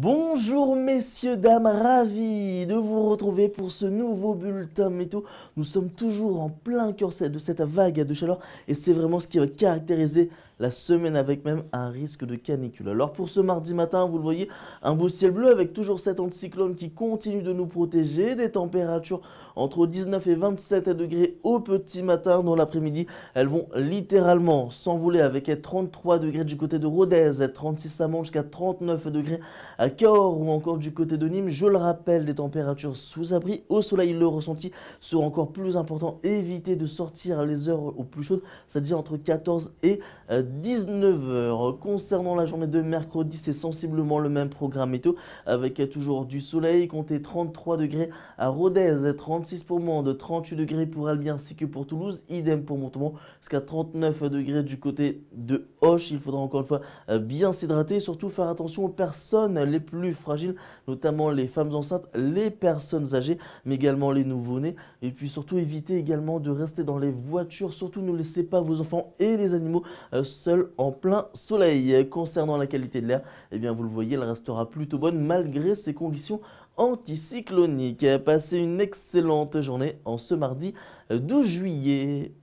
Bonjour messieurs, dames, ravi de vous retrouver pour ce nouveau bulletin météo. Nous sommes toujours en plein cœur de cette vague de chaleur et c'est vraiment ce qui va caractériser la semaine avec même un risque de canicule. Alors pour ce mardi matin, vous le voyez, un beau ciel bleu avec toujours cet anticyclone qui continue de nous protéger, des températures entre 19 et 27 degrés au petit matin. Dans l'après-midi, elles vont littéralement s'envoler avec 33 degrés du côté de Rodez, 36 à Mons jusqu'à 39 degrés à Cahors ou encore du côté de Nîmes. Je le rappelle, des températures sous abri au soleil, le ressenti sera encore plus important. Évitez de sortir les heures au plus chaudes, c'est-à-dire entre 14 et euh, 19h. Concernant la journée de mercredi, c'est sensiblement le même programme météo avec toujours du soleil. Comptez 33 degrés à Rodez, 36 pour Monde, 38 degrés pour Albi ainsi que pour Toulouse. Idem pour Montauban, jusqu'à 39 degrés du côté de Hoche. Il faudra encore une fois euh, bien s'hydrater, surtout faire attention aux personnes les plus fragiles, notamment les femmes enceintes, les personnes âgées, mais également les nouveau-nés. Et puis surtout éviter également de rester dans les voitures. Surtout ne laissez pas vos enfants et les animaux euh, seul en plein soleil. Concernant la qualité de l'air, eh bien vous le voyez, elle restera plutôt bonne malgré ces conditions anticycloniques. Passez une excellente journée en ce mardi 12 euh, juillet.